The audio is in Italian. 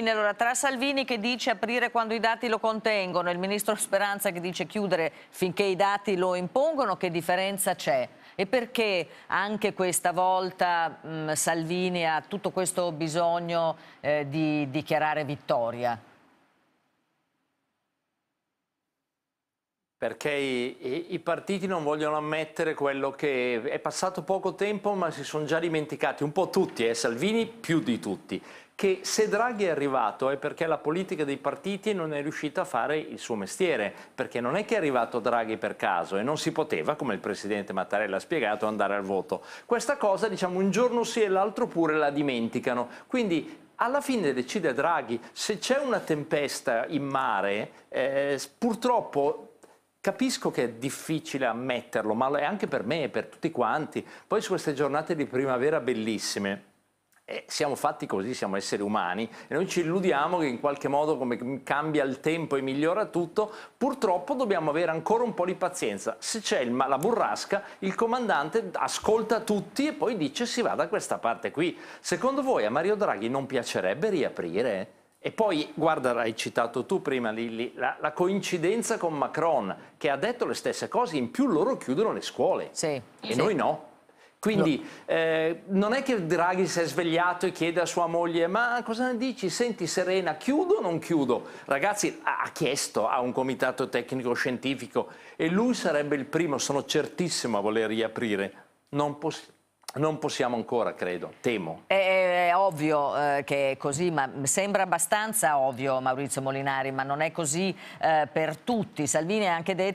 Allora, tra Salvini che dice aprire quando i dati lo contengono, e il ministro Speranza che dice chiudere finché i dati lo impongono, che differenza c'è? E perché anche questa volta mh, mm, Salvini ha tutto questo bisogno eh, di dichiarare vittoria? Perché i, i, i partiti non vogliono ammettere quello che è passato poco tempo ma si sono già dimenticati, un po' tutti, eh, Salvini più di tutti che se Draghi è arrivato è perché la politica dei partiti non è riuscita a fare il suo mestiere, perché non è che è arrivato Draghi per caso e non si poteva, come il presidente Mattarella ha spiegato, andare al voto. Questa cosa, diciamo, un giorno sì e l'altro pure la dimenticano. Quindi alla fine decide Draghi, se c'è una tempesta in mare, eh, purtroppo Capisco che è difficile ammetterlo, ma è anche per me e per tutti quanti. Poi su queste giornate di primavera bellissime, e siamo fatti così, siamo esseri umani e noi ci illudiamo che in qualche modo come cambia il tempo e migliora tutto, purtroppo dobbiamo avere ancora un po' di pazienza. Se c'è la burrasca, il comandante ascolta tutti e poi dice si va da questa parte qui. Secondo voi a Mario Draghi non piacerebbe riaprire? E poi, guarda, l'hai citato tu prima Lilli, la, la, coincidenza con Macron, che ha detto le stesse cose, in più loro chiudono le scuole. Sì. E sì. noi no. Quindi no. eh, non è che Draghi si è svegliato e chiede a sua moglie ma cosa ne dici? Senti Serena, chiudo o non chiudo? Ragazzi, ha chiesto a un comitato tecnico scientifico e lui sarebbe il primo, sono certissimo a voler riaprire. Non, poss non possiamo ancora, credo, temo. È, è ovvio eh, che è così, ma sembra abbastanza ovvio Maurizio Molinari, ma non è così eh, per tutti. Salvini ha anche detto